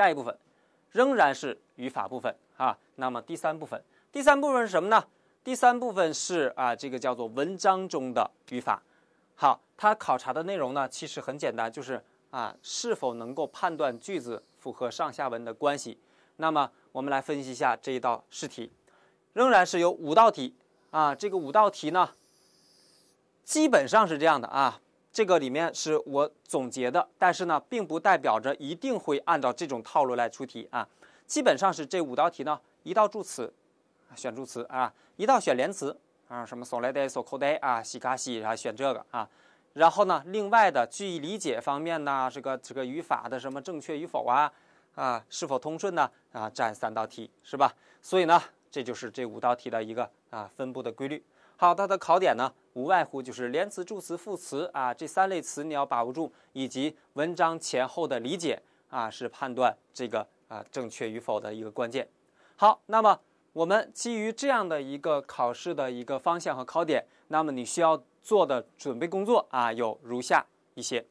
下一部分仍然是语法部分啊，那么第三部分，第三部分是什么呢？第三部分是啊，这个叫做文章中的语法。好，它考察的内容呢，其实很简单，就是啊，是否能够判断句子符合上下文的关系。那么我们来分析一下这一道试题，仍然是有五道题啊，这个五道题呢，基本上是这样的啊。这个里面是我总结的，但是呢，并不代表着一定会按照这种套路来出题啊。基本上是这五道题呢，一道助词，选助词啊，一道选连词啊，什么 so l e die，so c o d e 啊，西卡西啊，选这个啊。然后呢，另外的句意理解方面呢，这个这个语法的什么正确与否啊，啊，是否通顺呢，啊，占三道题是吧？所以呢，这就是这五道题的一个啊分布的规律。好，它的考点呢，无外乎就是连词、助词、副词啊，这三类词你要把握住，以及文章前后的理解啊，是判断这个啊正确与否的一个关键。好，那么我们基于这样的一个考试的一个方向和考点，那么你需要做的准备工作啊，有如下一些，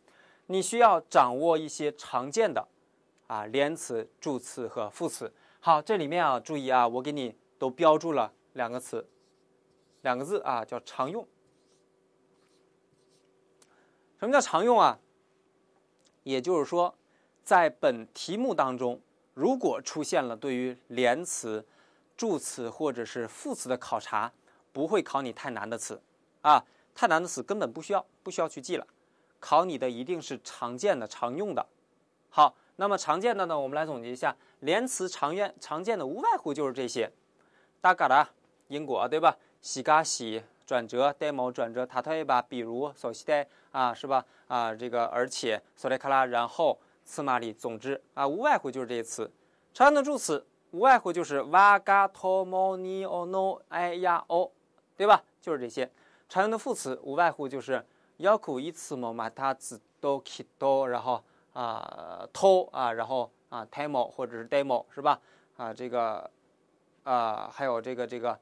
你需要掌握一些常见的啊连词、助词和副词。好，这里面啊，注意啊，我给你都标注了两个词。两个字啊，叫常用。什么叫常用啊？也就是说，在本题目当中，如果出现了对于连词、助词或者是副词的考察，不会考你太难的词啊，太难的词根本不需要，不需要去记了。考你的一定是常见的、常用的。好，那么常见的呢，我们来总结一下，连词常见常见的无外乎就是这些，大嘎达、因果，对吧？西嘎西转折戴某转折塔特一把，比如索西代啊，是吧？啊，这个而且索雷卡拉，然后次马里，总之啊，无外乎就是这些词。常用的助词无外乎就是哇嘎托莫尼奥诺哎呀哦，对吧？就是这些。常用的副词无外乎就是幺苦一次某马塔子都起多，然后啊偷啊，然后啊 m o 或者是戴某，是吧？啊，这个啊，还有这个这个。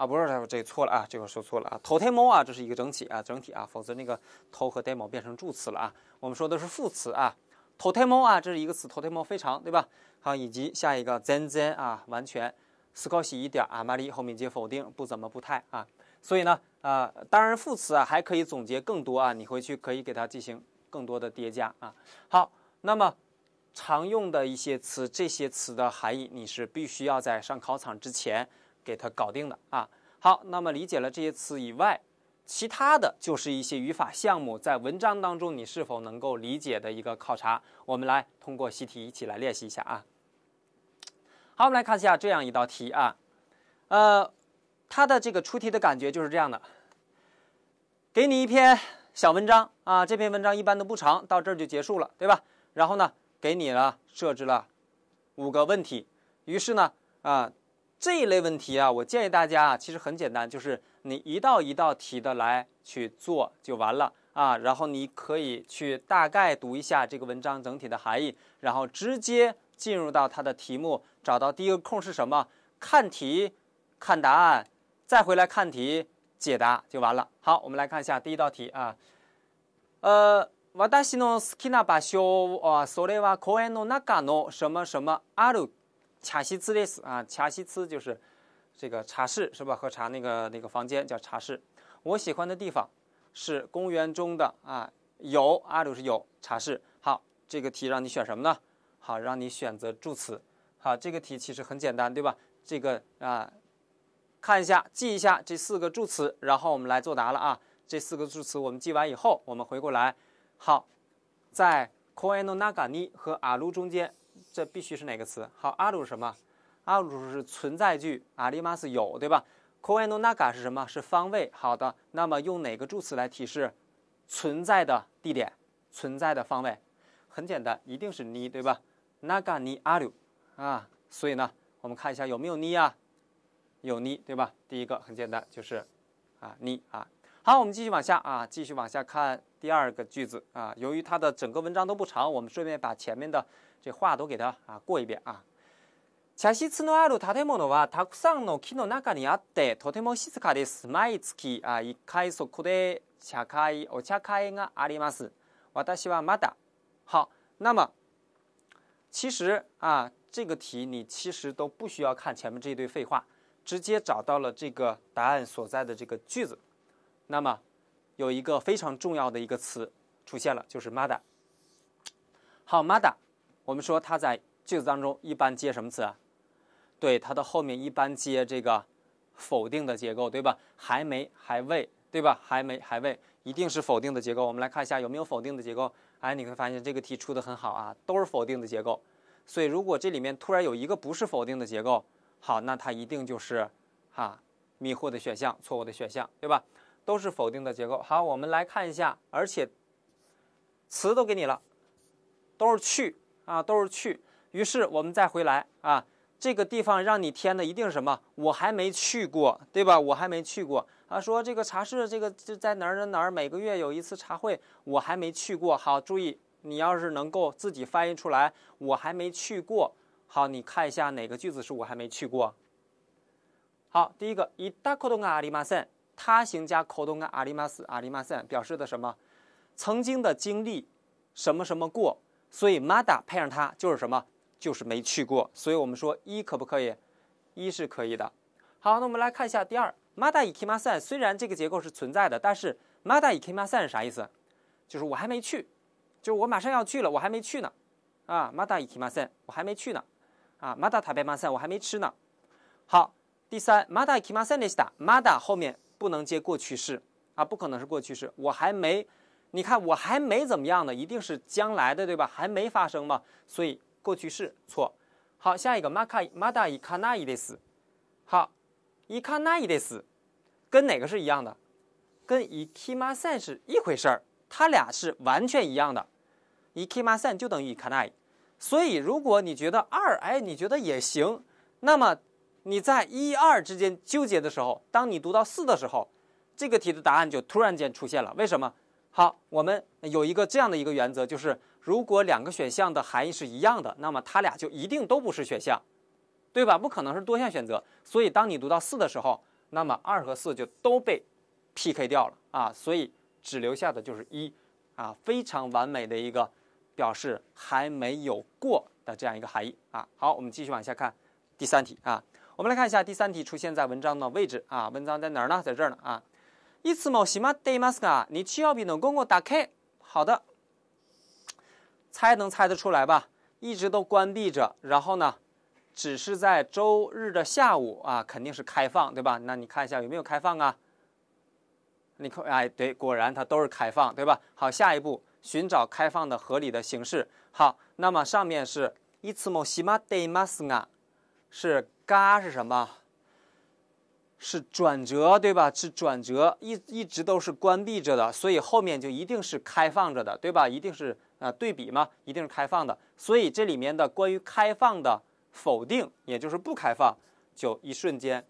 啊，不是，这个错了啊，这个说错了啊。demo 啊，这是一个整体啊，整体啊，否则那个头和 demo 变成助词了啊。我们说的是副词啊。demo 啊，这是一个词。demo 非常，对吧？好，以及下一个 zen zen 啊，完全少 h 一点啊，あまり后面接否定，不怎么不太啊。所以呢，呃，当然副词啊，还可以总结更多啊。你回去可以给它进行更多的叠加啊。好，那么常用的一些词，这些词的含义，你是必须要在上考场之前。给它搞定的啊！好，那么理解了这些词以外，其他的就是一些语法项目，在文章当中你是否能够理解的一个考察。我们来通过习题一起来练习一下啊！好，我们来看一下这样一道题啊，呃，它的这个出题的感觉就是这样的：给你一篇小文章啊，这篇文章一般都不长，到这儿就结束了，对吧？然后呢，给你了设置了五个问题，于是呢，啊。这一类问题啊，我建议大家啊，其实很简单，就是你一道一道题的来去做就完了啊。然后你可以去大概读一下这个文章整体的含义，然后直接进入到它的题目，找到第一个空是什么，看题，看答案，再回来看题解答就完了。好，我们来看一下第一道题啊。呃，わの好きな場所はそれは公園の中の什么什么ある。卡西兹类斯啊，卡西兹就是这个茶室是吧？喝茶那个那个房间叫茶室。我喜欢的地方是公园中的啊，有阿鲁是有茶室。好，这个题让你选什么呢？好，让你选择助词。好，这个题其实很简单，对吧？这个啊，看一下记一下这四个助词，然后我们来作答了啊。这四个助词我们记完以后，我们回过来。好，在 koenonagani 和阿鲁中间。这必须是哪个词？好，阿鲁是什么？阿鲁是存在句，阿里马斯有对吧？コエノナガ是什么？是方位。好的，那么用哪个助词来提示存在的地点、存在的方位？很简单，一定是你，对吧？ナガニア鲁啊，所以呢，我们看一下有没有你啊？有你，对吧？第一个很简单，就是啊你啊。好，我们继续往下啊，继续往下看第二个句子啊。由于它的整个文章都不长，我们顺便把前面的。这话都给他啊，过一遍啊。茶室のある建物はたくさんの木の中にあって、とても静かです。毎月あ一回そこで茶会お茶会があります。私はまだ。好，那么其实啊，这个题你其实都不需要看前面这一堆废话，直接找到了这个答案所在的这个句子。那么有一个非常重要的一个词出现了，就是まだ。好，まだ。我们说它在句子当中一般接什么词？对，它的后面一般接这个否定的结构，对吧？还没，还未，对吧？还没，还未，一定是否定的结构。我们来看一下有没有否定的结构。哎，你会发现这个题出的很好啊，都是否定的结构。所以如果这里面突然有一个不是否定的结构，好，那它一定就是哈迷惑的选项，错误的选项，对吧？都是否定的结构。好，我们来看一下，而且词都给你了，都是去。啊，都是去，于是我们再回来啊。这个地方让你填的一定是什么？我还没去过，对吧？我还没去过啊。说这个茶室，这个这在哪儿哪儿哪儿，每个月有一次茶会，我还没去过。好，注意，你要是能够自己翻译出来，我还没去过。好，你看一下哪个句子是我还没去过。好，第一个，以大口东阿阿里马森，他行加口东阿阿里马斯阿里马森表示的什么？曾经的经历，什么什么过。所以ま a 配上它就是什么？就是没去过。所以我们说一可不可以？一是可以的。好，那我们来看一下第二。k i m a s せ n 虽然这个结构是存在的，但是 k i m a s せ n 是啥意思？就是我还没去，就是我马上要去了，我还没去呢。啊，k i m a s せ n 我还没去呢。啊，まだ食べません我还没吃呢。好，第三。まだ行きませんで m a ま a 后面不能接过去式啊，不可能是过去式。我还没。你看，我还没怎么样呢，一定是将来的，对吧？还没发生嘛，所以过去式错。好，下一个マ卡マ达伊卡ナ伊です。好，伊卡ナ伊です，跟哪个是一样的？跟伊キマセ是一回事儿，它俩是完全一样的。伊キマセ就等于卡ナ伊，所以如果你觉得二，哎，你觉得也行，那么你在一二之间纠结的时候，当你读到四的时候，这个题的答案就突然间出现了。为什么？好，我们有一个这样的一个原则，就是如果两个选项的含义是一样的，那么它俩就一定都不是选项，对吧？不可能是多项选择。所以当你读到四的时候，那么二和四就都被 PK 掉了啊，所以只留下的就是一啊，非常完美的一个表示还没有过的这样一个含义啊。好，我们继续往下看第三题啊。我们来看一下第三题出现在文章的位置啊，文章在哪儿呢？在这儿呢啊。いつもしまでますか？你需要把那公共打开。好的，猜能猜得出来吧？一直都关闭着，然后呢，只是在周日的下午啊，肯定是开放，对吧？那你看一下有没有开放啊？你看，哎，对，果然它都是开放，对吧？好，下一步寻找开放的合理的形式。好，那么上面是いつもしまでますが，是“嘎”是什么？是转折对吧？是转折，一一直都是关闭着的，所以后面就一定是开放着的，对吧？一定是啊，对比嘛，一定是开放的。所以这里面的关于开放的否定，也就是不开放，就一瞬间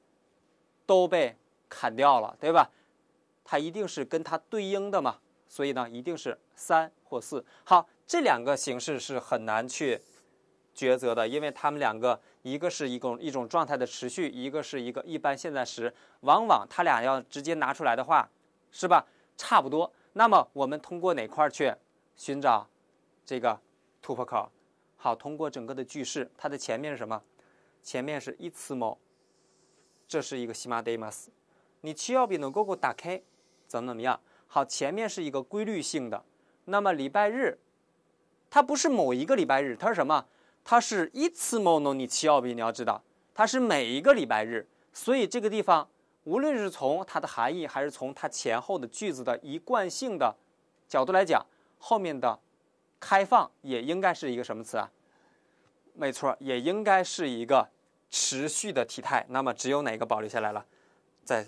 都被砍掉了，对吧？它一定是跟它对应的嘛，所以呢，一定是三或四。好，这两个形式是很难去。抉择的，因为它们两个，一个是一种一种状态的持续，一个是一个一般现在时。往往它俩要直接拿出来的话，是吧？差不多。那么我们通过哪块去寻找这个突破口？好，通过整个的句式，它的前面是什么？前面是いつも，这是一个西马德马斯。你需要比能够够打开，怎么怎么样？好，前面是一个规律性的。那么礼拜日，它不是某一个礼拜日，它是什么？它是一次 monic 奥比，你要知道，它是每一个礼拜日，所以这个地方无论是从它的含义，还是从它前后的句子的一贯性的角度来讲，后面的开放也应该是一个什么词啊？没错，也应该是一个持续的体态。那么只有哪个保留下来了？在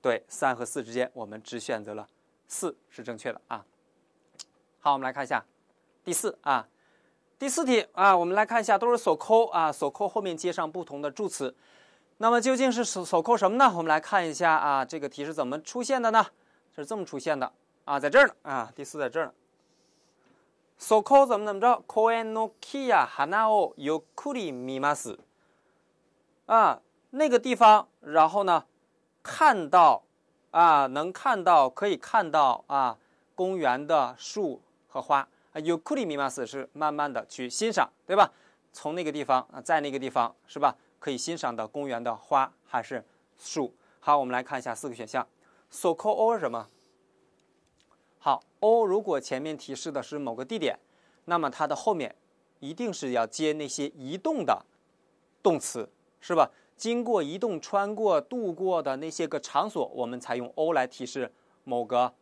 对三和四之间，我们只选择了四，是正确的啊。好，我们来看一下第四啊。第四题啊，我们来看一下，都是锁扣啊，锁扣后面接上不同的助词。那么究竟是锁锁扣什么呢？我们来看一下啊，这个题是怎么出现的呢？是这么出现的啊，在这儿呢啊，第四在这儿呢。锁扣怎么怎么着？Kono k i a h a n a o yukuri m i m a s 啊，那个地方，然后呢，看到啊，能看到，可以看到啊，公园的树和花。啊，有库里密 s 词是慢慢的去欣赏，对吧？从那个地方啊，在那个地方是吧？可以欣赏到公园的花还是树？好，我们来看一下四个选项。so or 什么？好，o 如果前面提示的是某个地点，那么它的后面一定是要接那些移动的动词，是吧？经过移动、穿过、度过的那些个场所，我们才用 o 来提示某个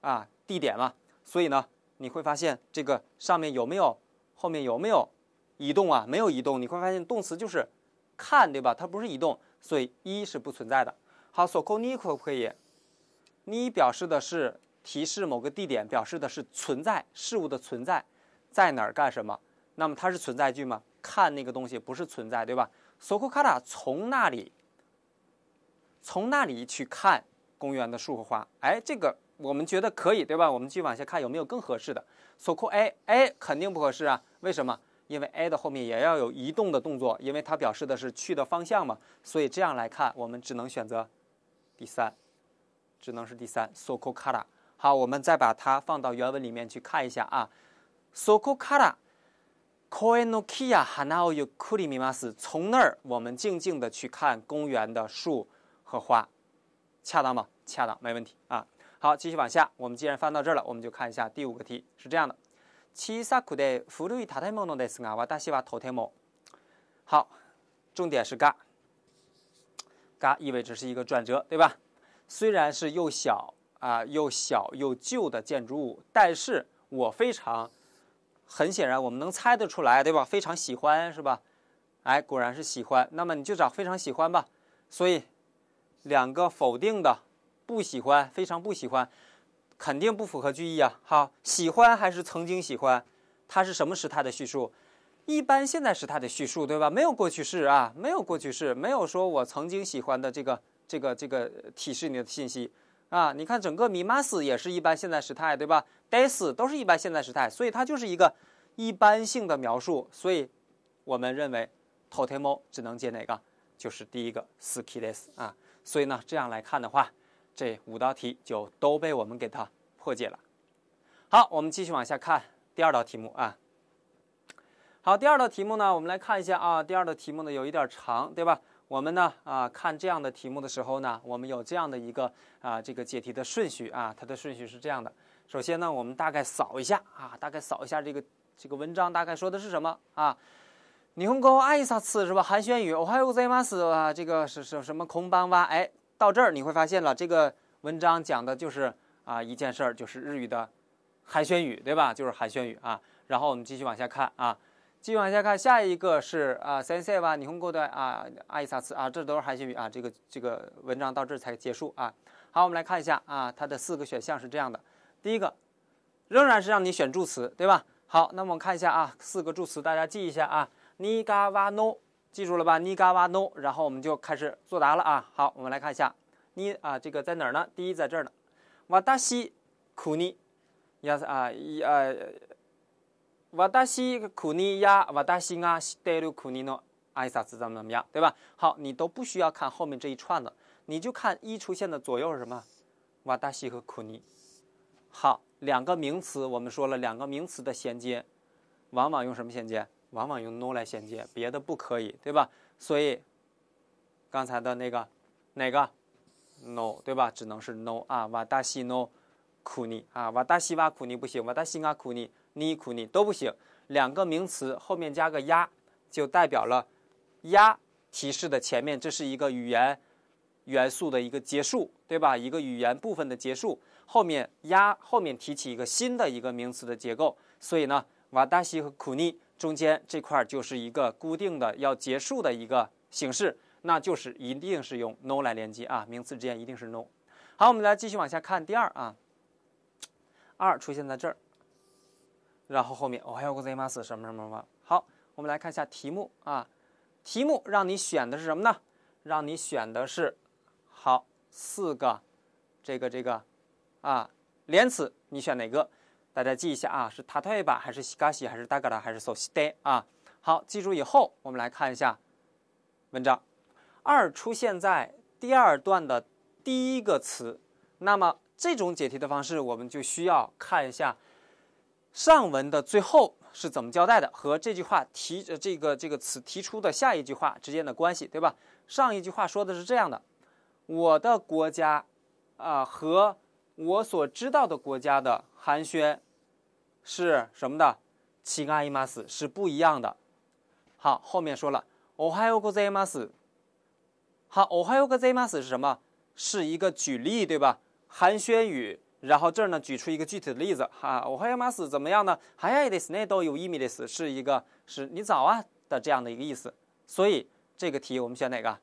啊地点嘛。所以呢？你会发现这个上面有没有后面有没有移动啊？没有移动，你会发现动词就是看，对吧？它不是移动，所以一是不存在的。好，索库尼可不可以？你表示的是提示某个地点，表示的是存在事物的存在，在哪儿干什么？那么它是存在句吗？看那个东西不是存在，对吧？索库卡塔从那里从那里去看公园的树和花。哎，这个。我们觉得可以，对吧？我们去往下看有没有更合适的。so k a a 肯定不合适啊？为什么？因为 a 的后面也要有移动的动作，因为它表示的是去的方向嘛。所以这样来看，我们只能选择第三，只能是第三。so ko kara。好，我们再把它放到原文里面去看一下啊。so ko kara k o e n o k i a hanao yukuri mimasu。从那儿，我们静静的去看公园的树和花，恰当吗？恰当，没问题啊。好，继续往下。我们既然翻到这儿了，我们就看一下第五个题是这样的：七萨库的福路伊塔太门弄的斯阿瓦大西瓦好，重点是嘎嘎，意味着是一个转折，对吧？虽然是又小啊又小又旧的建筑物，但是我非常……很显然，我们能猜得出来，对吧？非常喜欢，是吧？哎，果然是喜欢。那么你就找非常喜欢吧。所以两个否定的。不喜欢，非常不喜欢，肯定不符合句意啊。好，喜欢还是曾经喜欢？它是什么时态的叙述？一般现在时态的叙述，对吧？没有过去式啊，没有过去式，没有说我曾经喜欢的这个这个这个提示你的信息啊。你看，整个米马斯也是一般现在时态，对吧？d 戴斯都是一般现在时态，所以它就是一个一般性的描述。所以，我们认为，totemo 只能接哪个？就是第一个 skiles 啊。所以呢，这样来看的话。这五道题就都被我们给它破解了。好，我们继续往下看第二道题目啊。好，第二道题目呢，我们来看一下啊。第二道题目呢，有一点长，对吧？我们呢啊，看这样的题目的时候呢，我们有这样的一个啊，这个解题的顺序啊，它的顺序是这样的。首先呢，我们大概扫一下啊，大概扫一下这个这个文章，大概说的是什么啊？尼洪高爱萨茨是吧？寒暄语，我还有泽马斯啊，这个是是什么？空班娃哎。到这儿你会发现了，这个文章讲的就是啊一件事儿，就是日语的寒暄语，对吧？就是寒暄语啊。然后我们继续往下看啊，继续往下看，下一个是啊 s e n s i 吧，你空过的啊，阿姨萨斯啊，这都是寒暄语啊。这个这个文章到这儿才结束啊。好，我们来看一下啊，它的四个选项是这样的。第一个仍然是让你选助词，对吧？好，那么我们看一下啊，四个助词，大家记一下啊，ni ga wa no。记住了吧，尼嘎瓦ノ，然后我们就开始作答了啊。好，我们来看一下，ニ啊，这个在哪儿呢？第一，在这儿呢。瓦达西库尼亚啊一啊，ワダシクニヤワダ西が德鲁库尼诺，艾萨斯怎么怎么样，对吧？好，你都不需要看后面这一串的，你就看一出现的左右是什么，瓦达西和库尼。好，两个名词，我们说了，两个名词的衔接，往往用什么衔接？往往用 no 来衔接，别的不可以，对吧？所以刚才的那个哪个 no，对吧？只能是 no 啊，瓦达西 no 苦尼啊，瓦达西瓦苦尼不行，瓦达西啊苦尼尼苦尼都不行。两个名词后面加个呀，就代表了呀提示的前面这是一个语言元素的一个结束，对吧？一个语言部分的结束，后面呀后面提起一个新的一个名词的结构，所以呢，瓦达西和苦尼。中间这块就是一个固定的要结束的一个形式，那就是一定是用 no 来连接啊，名词之间一定是 no。好，我们来继续往下看第二啊，二出现在这儿，然后后面我还有个什么什么什么。好，我们来看一下题目啊，题目让你选的是什么呢？让你选的是好四个这个这个啊连词，你选哪个？大家记一下啊，是塔特巴还是西卡西还是达嘎达还是索西德啊？好，记住以后我们来看一下文章二出现在第二段的第一个词。那么这种解题的方式，我们就需要看一下上文的最后是怎么交代的，和这句话提这个这个词提出的下一句话之间的关系，对吧？上一句话说的是这样的：我的国家啊，和我所知道的国家的寒暄。是什么的？七个阿伊马斯是不一样的。好，后面说了哦 h i o 个 Z 马斯。好哦 h i o 个 Z 马斯是什么？是一个举例，对吧？寒暄语，然后这儿呢举出一个具体的例子。哈哦 h i o 斯怎么样呢？Hi, this is Neil. You, I'm this. 是一个，是你早啊的这样的一个意思。所以这个题我们选哪个？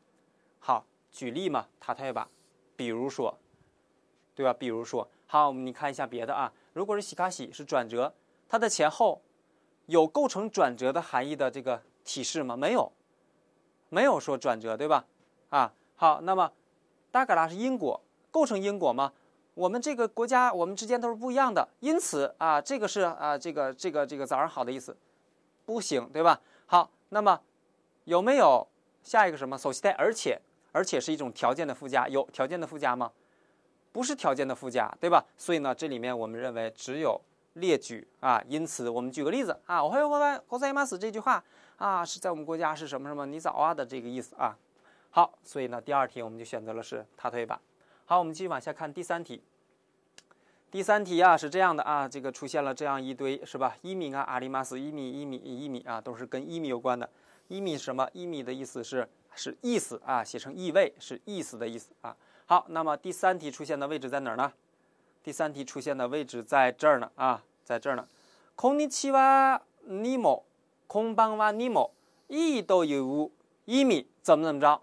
好，举例嘛，他推把，比如说，对吧？比如说。好，我们你看一下别的啊。如果是西卡西是转折，它的前后有构成转折的含义的这个体式吗？没有，没有说转折对吧？啊，好，那么达嘎拉是因果，构成因果吗？我们这个国家我们之间都是不一样的，因此啊，这个是啊这个这个这个早上好的意思，不行对吧？好，那么有没有下一个什么首先，带，而且而且是一种条件的附加，有条件的附加吗？不是条件的附加，对吧？所以呢，这里面我们认为只有列举啊。因此，我们举个例子啊，我后面后面阿里马斯这句话啊，是在我们国家是什么什么你早啊的这个意思啊。好，所以呢，第二题我们就选择了是他推吧。好，我们继续往下看第三题。第三题啊是这样的啊，这个出现了这样一堆是吧？一米啊，阿里马斯，一米一米一米啊，都是跟一米有关的。一米什么？一米的意思是是意思啊，写成意味是意思的意思啊。好，那么第三题出现的位置在哪儿呢？第三题出现的位置在这儿呢，啊，在这儿呢。空尼七哇尼莫，空邦哇尼莫，e 都有 u，一米怎么怎么着？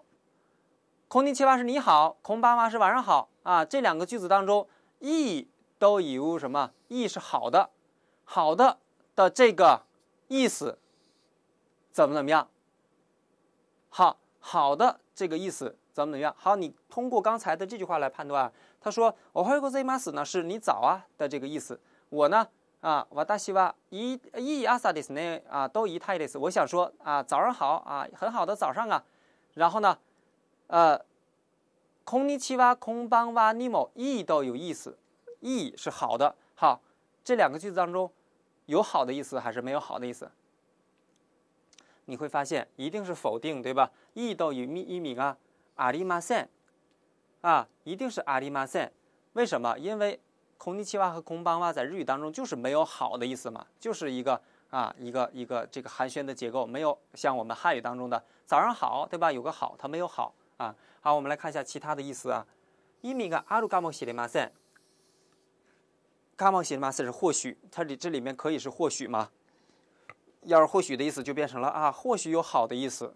空尼七哇是你好，空邦哇是晚上好啊。这两个句子当中，e 都有 u 什么？e 是好的，好的的这个意思怎么怎么样？好，好的这个意思。怎么怎么样？好，你通过刚才的这句话来判断。他说：“我怀过最马死呢，是你早啊的这个意思。我呢啊，我大西哇一一阿萨的斯内啊，都一泰的意思。我想说啊，早上好啊，很好的早上啊。然后呢，呃，空尼七哇空邦哇尼某一都有意思，一，是好的。好，这两个句子当中有好的意思还是没有好的意思？你会发现一定是否定，对吧？一都有米一米啊。”阿里马セ啊，一定是阿里马セ为什么？因为空尼奇瓦和空邦話在日语当中就是没有好的意思嘛，就是一个啊，一个一个这个寒暄的结构，没有像我们汉语当中的早上好，对吧？有个好，它没有好啊。好，我们来看一下其他的意思啊。イミガアルガモシリマセン，ガモシリマセン是或许，它里这里面可以是或许吗？要是或许的意思，就变成了啊，或许有好的意思。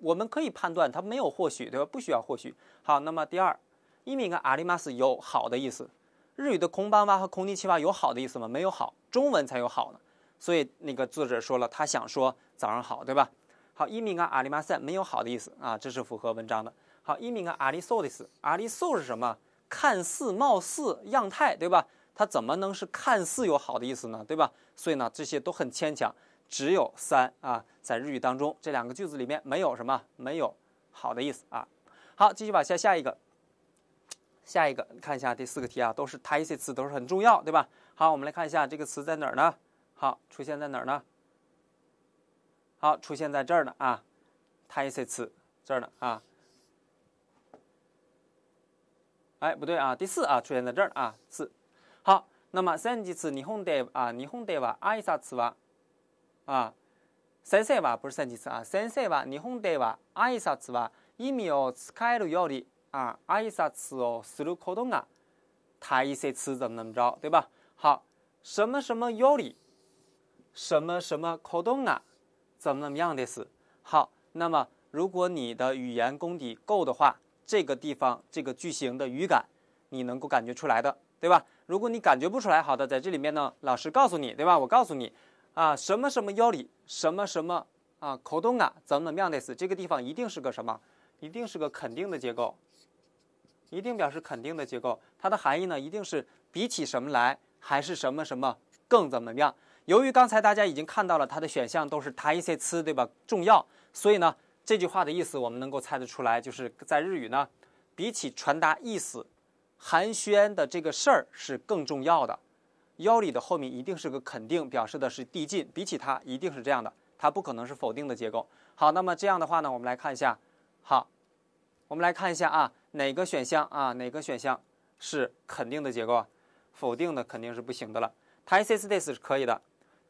我们可以判断它没有或许，对吧？不需要或许。好，那么第二伊敏跟阿里马斯有好的意思。日语的空班哇和空地奇哇有好的意思吗？没有好，中文才有好呢。所以那个作者说了，他想说早上好，对吧？好伊敏跟阿里马 l 没有好的意思啊，这是符合文章的。好伊敏跟阿 a 索 l i s o 里索 a l i s o 是什么？看似、貌似、样态，对吧？它怎么能是看似有好的意思呢？对吧？所以呢，这些都很牵强。只有三啊，在日语当中这两个句子里面没有什么没有好的意思啊。好，继续往下下一个，下一个看一下第四个题啊，都是大切な词，都是很重要，对吧？好，我们来看一下这个词在哪儿呢？好，出现在哪儿呢？好，出现在这儿呢啊，大切な词这儿呢啊。哎，不对啊，第四啊，出现在这儿啊，四。好，那么先几次，日本队啊，日本队哇，挨沙次哇。啊，先生は不生じつ啊。先生は日本では挨拶は意味を使えるより、啊，挨拶をすることが大切怎么怎么着，对吧？好，什么什么より、什么什么口动啊，怎么怎么样的事？好，那么如果你的语言功底够的话，这个地方这个句型的语感，你能够感觉出来的，对吧？如果你感觉不出来，好的，在这里面呢，老师告诉你，对吧？我告诉你。啊，什么什么腰里，什么什么啊，口东啊，怎么怎么样类似，这个地方一定是个什么，一定是个肯定的结构，一定表示肯定的结构。它的含义呢，一定是比起什么来，还是什么什么更怎么样。由于刚才大家已经看到了它的选项都是 t i 些 s 对吧？重要，所以呢，这句话的意思我们能够猜得出来，就是在日语呢，比起传达意思、寒暄的这个事儿是更重要的。腰里的后面一定是个肯定，表示的是递进，比起它一定是这样的，它不可能是否定的结构。好，那么这样的话呢，我们来看一下，好，我们来看一下啊，哪个选项啊，哪个选项是肯定的结构啊？否定的肯定是不行的了。t a is this 是可以的，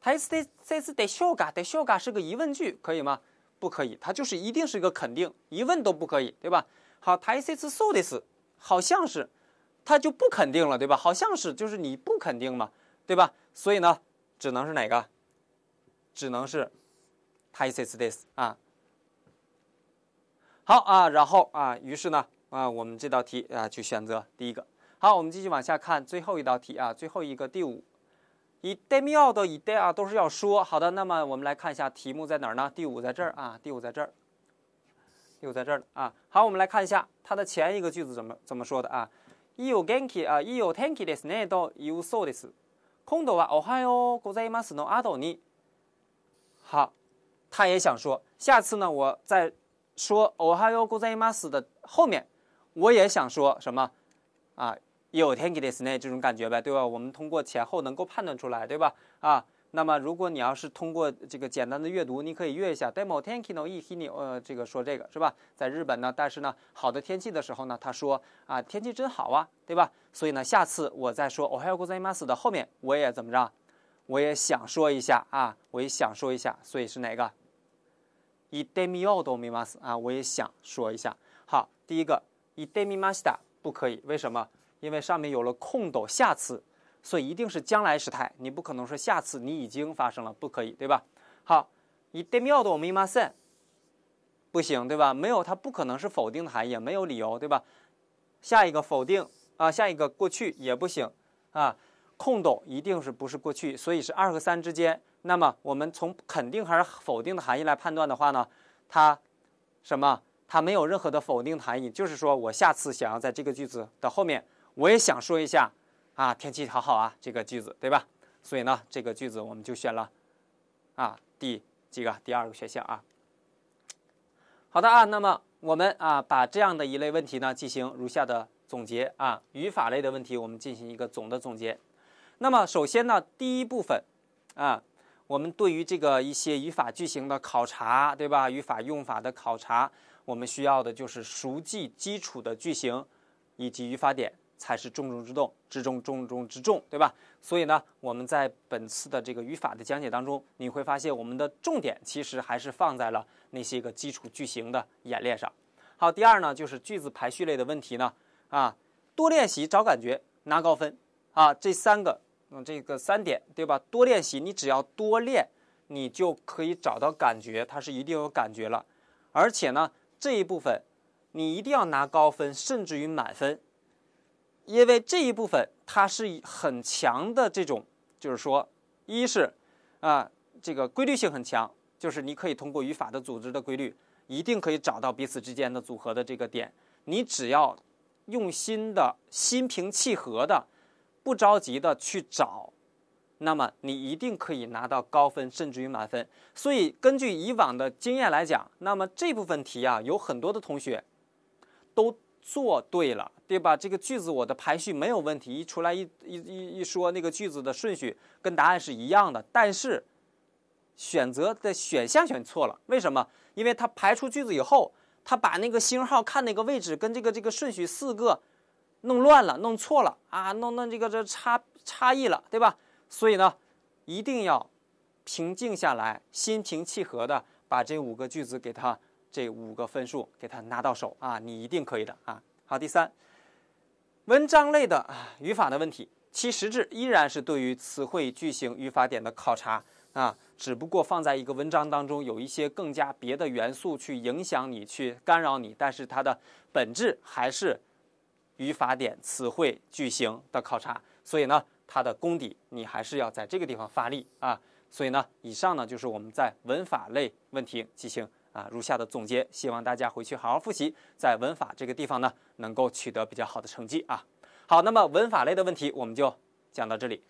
他 is this 得 sure 吗？得 s h o e 吗？是个疑问句，可以吗？不可以，它就是一定是一个肯定，疑问都不可以，对吧？好，a is t i s so this 好像是，它就不肯定了，对吧？好像是，就是你不肯定嘛。对吧？所以呢，只能是哪个？只能是，他 i s this 啊。好啊，然后啊，于是呢啊，我们这道题啊，就选择第一个。好，我们继续往下看最后一道题啊，最后一个第五，以 i 妙的以代啊，都是要说好的。那么我们来看一下题目在哪儿呢？第五在这儿啊，第五在这儿，第五在这儿啊。好，我们来看一下它的前一个句子怎么怎么说的啊？有 genki 啊，有 t a n k i des ne 到伊无 sou h i s 空岛啊，Ohayo gozaimasu no adoni。好，他也想说，下次呢，我在说 Ohayo gozaimasu 的后面，我也想说什么啊？有天给的 snake 这种感觉呗，对吧？我们通过前后能够判断出来，对吧？啊。那么，如果你要是通过这个简单的阅读，你可以阅一下。demo tenkino e hini，呃，这个说这个是吧？在日本呢，但是呢，好的天气的时候呢，他说啊，天气真好啊，对吧？所以呢，下次我再说 ohayou gozaimasu 的后面，我也怎么着？我也想说一下啊，我也想说一下。所以是哪个？e demio do g i m a s 啊，我也想说一下。好，第一个 e d e m i m a s t 不可以，为什么？因为上面有了空斗，下次。所以一定是将来时态，你不可能说下次你已经发生了，不可以，对吧？好，伊 m 妙的我没嘛塞，不行，对吧？没有它不可能是否定的含义，也没有理由，对吧？下一个否定啊，下一个过去也不行啊，空斗一定是不是过去，所以是二和三之间。那么我们从肯定还是否定的含义来判断的话呢？它什么？它没有任何的否定含义，就是说我下次想要在这个句子的后面，我也想说一下。啊，天气好好啊，这个句子对吧？所以呢，这个句子我们就选了啊第这个第二个选项啊。好的啊，那么我们啊把这样的一类问题呢进行如下的总结啊，语法类的问题我们进行一个总的总结。那么首先呢，第一部分啊，我们对于这个一些语法句型的考察，对吧？语法用法的考察，我们需要的就是熟记基础的句型以及语法点。才是重中之重之重重中之重，对吧？所以呢，我们在本次的这个语法的讲解当中，你会发现我们的重点其实还是放在了那些个基础句型的演练上。好，第二呢，就是句子排序类的问题呢，啊，多练习找感觉拿高分啊。这三个，嗯，这个三点，对吧？多练习，你只要多练，你就可以找到感觉，它是一定有感觉了。而且呢，这一部分你一定要拿高分，甚至于满分。因为这一部分它是很强的，这种就是说，一是啊，这个规律性很强，就是你可以通过语法的组织的规律，一定可以找到彼此之间的组合的这个点。你只要用心的、心平气和的、不着急的去找，那么你一定可以拿到高分，甚至于满分。所以根据以往的经验来讲，那么这部分题啊，有很多的同学都做对了。对吧？这个句子我的排序没有问题，一出来一一一一说那个句子的顺序跟答案是一样的，但是选择的选项选错了，为什么？因为他排出句子以后，他把那个星号看那个位置跟这个这个顺序四个弄乱了，弄错了啊，弄弄这个这差差异了，对吧？所以呢，一定要平静下来，心平气和的把这五个句子给他这五个分数给他拿到手啊，你一定可以的啊。好，第三。文章类的啊语法的问题，其实质依然是对于词汇、句型、语法点的考察啊，只不过放在一个文章当中，有一些更加别的元素去影响你、去干扰你，但是它的本质还是语法点、词汇、句型的考察。所以呢，它的功底你还是要在这个地方发力啊。所以呢，以上呢就是我们在文法类问题进行。啊，如下的总结，希望大家回去好好复习，在文法这个地方呢，能够取得比较好的成绩啊。好，那么文法类的问题，我们就讲到这里。